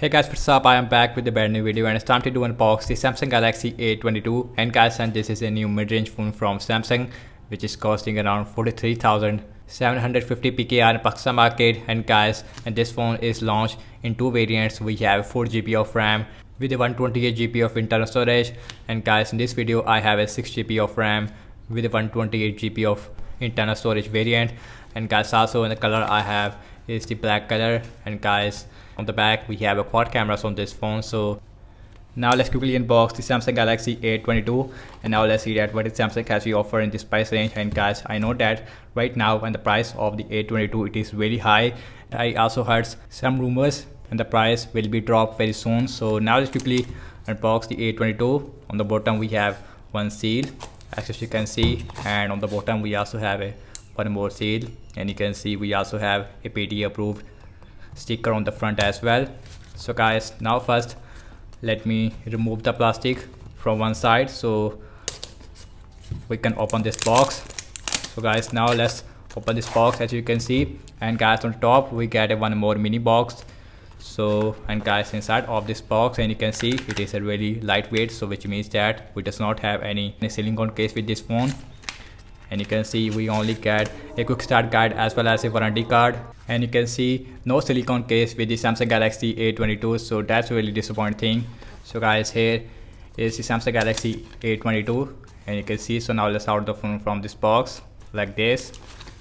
Hey guys what's up I am back with a brand new video and it's time to do unbox the Samsung Galaxy A22 and guys and this is a new mid-range phone from Samsung which is costing around 43,750 PKR in Pakistan market and guys and this phone is launched in two variants we have 4GB of RAM with a 128GB of internal storage and guys in this video I have a 6GB of RAM with a 128GB of internal storage variant and guys also in the color I have is the black color and guys on the back we have a quad cameras on this phone so now let's quickly unbox the Samsung Galaxy A22 and now let's see that what Samsung has to offer in this price range and guys I know that right now and the price of the A22 it is very high I also heard some rumors and the price will be dropped very soon so now let's quickly unbox the A22 on the bottom we have one seal as you can see and on the bottom we also have a one more sale and you can see we also have a PD approved sticker on the front as well so guys now first let me remove the plastic from one side so we can open this box so guys now let's open this box as you can see and guys on top we get a one more mini box so and guys inside of this box and you can see it is a really lightweight so which means that we does not have any, any silicone case with this phone and you can see we only get a quick start guide as well as a warranty card and you can see no silicone case with the Samsung Galaxy A22 so that's really disappointing so guys here is the Samsung Galaxy A22 and you can see so now let's out the phone from this box like this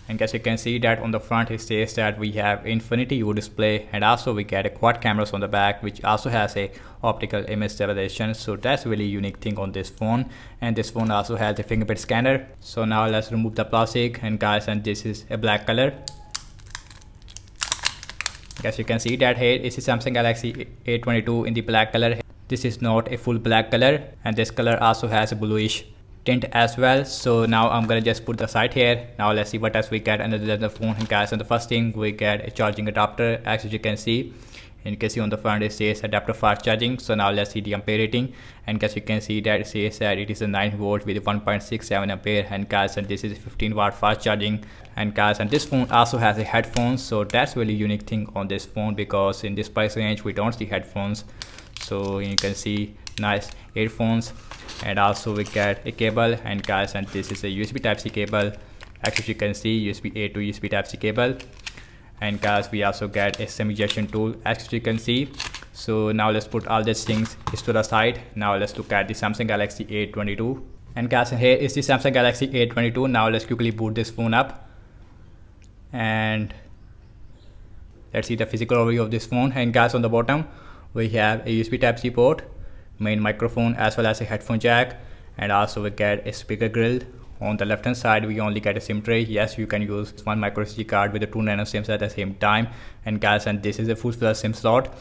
and as you can see that on the front it says that we have infinity u display and also we get a quad cameras on the back which also has a optical image stabilization so that's really unique thing on this phone and this phone also has a fingerprint scanner so now let's remove the plastic and guys and this is a black color as you can see that here is a Samsung Galaxy A22 in the black color this is not a full black color and this color also has a bluish tint as well so now i'm gonna just put the site here now let's see what else we get and then the phone guys and the first thing we get a charging adapter as you can see and you can see on the front it says adapter fast charging so now let's see the ampere rating and as you can see that it says that it is a 9 volt with 1.67 ampere and guys and this is 15 watt fast charging and guys and this phone also has a headphones so that's really unique thing on this phone because in this price range we don't see headphones so you can see nice headphones and also we get a cable and guys and this is a usb type c cable as you can see usb a to usb type c cable and guys we also get a semi tool as you can see so now let's put all these things to the side now let's look at the samsung galaxy a22 and guys here is the samsung galaxy a22 now let's quickly boot this phone up and let's see the physical overview of this phone and guys on the bottom we have a usb type c port main microphone as well as a headphone jack and also we get a speaker grill on the left hand side we only get a sim tray yes you can use one micro sd card with the two nano sims at the same time and guys and this is a full flash sim slot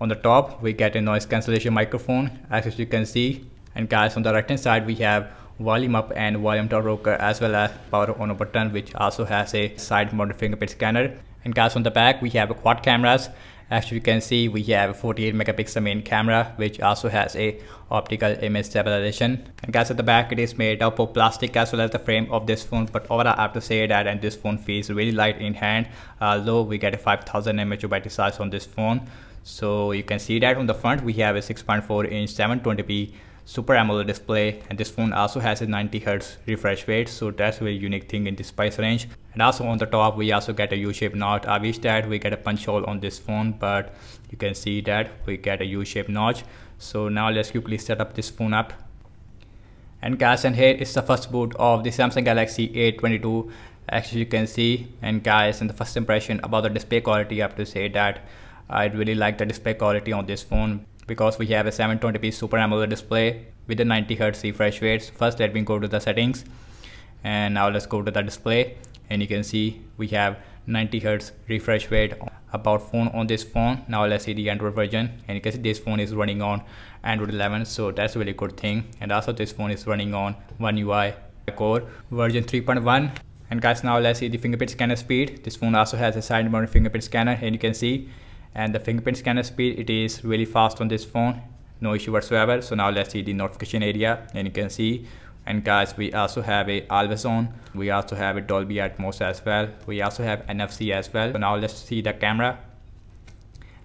on the top we get a noise cancellation microphone as you can see and guys on the right hand side we have volume up and volume down rocker as well as power on a button which also has a side mounted fingerprint scanner and guys on the back we have quad cameras. As you can see we have a 48 megapixel main camera which also has a optical image stabilization. And guys at the back it is made up of plastic as well as the frame of this phone but overall I have to say that and this phone feels really light in hand although we get a 5000 mAh battery size on this phone. So you can see that on the front we have a 6.4 inch 720p Super AMOLED display and this phone also has a 90Hz refresh rate so that's a very unique thing in this price range. And also on the top we also get a U-shaped notch. I wish that we get a punch hole on this phone but you can see that we get a U-shaped notch. So now let's quickly set up this phone up. And guys and here is the first boot of the Samsung Galaxy A22 as you can see and guys in the first impression about the display quality I have to say that I really like the display quality on this phone because we have a 720p Super AMOLED display with a 90Hz refresh rate. First let me go to the settings and now let's go to the display and you can see we have 90Hz refresh rate about phone on this phone. Now let's see the Android version and you can see this phone is running on Android 11 so that's a really good thing and also this phone is running on One UI Core version 3.1 and guys now let's see the fingerprint scanner speed. This phone also has a side mounted fingerprint scanner and you can see and the fingerprint scanner speed it is really fast on this phone no issue whatsoever so now let's see the notification area and you can see and guys we also have a always on we also have a dolby atmos as well we also have nfc as well so now let's see the camera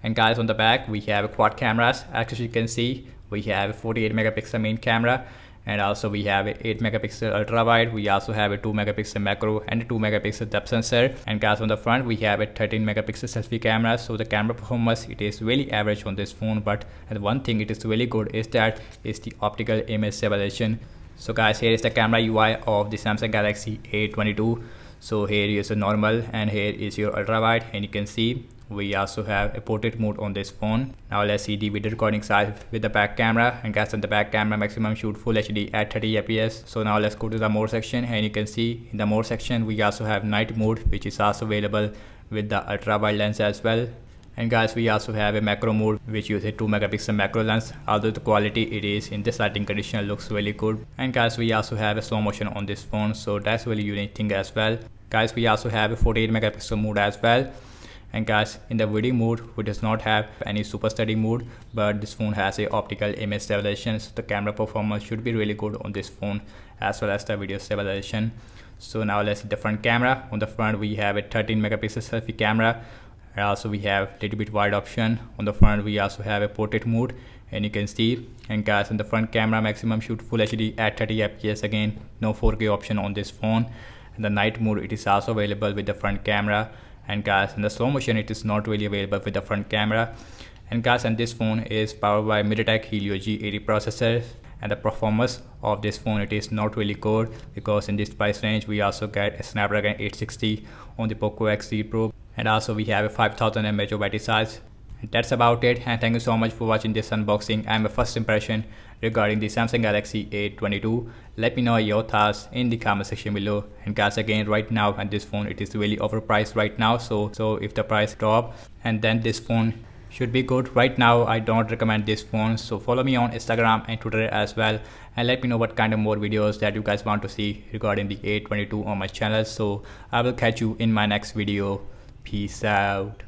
and guys on the back we have quad cameras as you can see we have a 48 megapixel main camera and also we have a 8 megapixel ultra wide we also have a 2 megapixel macro and a 2 megapixel depth sensor and guys on the front we have a 13 megapixel selfie camera so the camera performance it is really average on this phone but and one thing it is really good is that is the optical image stabilization so guys here is the camera UI of the Samsung Galaxy A22 so here is a normal and here is your ultra wide and you can see we also have a portrait mode on this phone now let's see the video recording size with the back camera and guys on the back camera maximum shoot full hd at 30 fps so now let's go to the more section and you can see in the more section we also have night mode which is also available with the ultra wide lens as well and guys we also have a macro mode which uses 2 megapixel macro lens although the quality it is in this lighting condition looks really good and guys we also have a slow motion on this phone so that's really unique thing as well guys we also have a 48 megapixel mode as well and guys in the video mode we does not have any super steady mode but this phone has a optical image stabilization so the camera performance should be really good on this phone as well as the video stabilization so now let's see the front camera on the front we have a 13 megapixel selfie camera also we have little bit wide option on the front we also have a portrait mode and you can see and guys on the front camera maximum shoot full hd at 30 fps again no 4k option on this phone and the night mode it is also available with the front camera and guys in the slow motion it is not really available with the front camera and guys and this phone is powered by MediaTek Helio G80 processor and the performance of this phone it is not really good because in this price range we also get a Snapdragon 860 on the Poco X3 Pro and also we have a 5000 mAh battery size and that's about it and thank you so much for watching this unboxing and my first impression regarding the Samsung Galaxy A22 let me know your thoughts in the comment section below and guys again right now and this phone it is really overpriced right now so so if the price drop and then this phone should be good right now I don't recommend this phone so follow me on Instagram and Twitter as well and let me know what kind of more videos that you guys want to see regarding the A22 on my channel so I will catch you in my next video Peace out.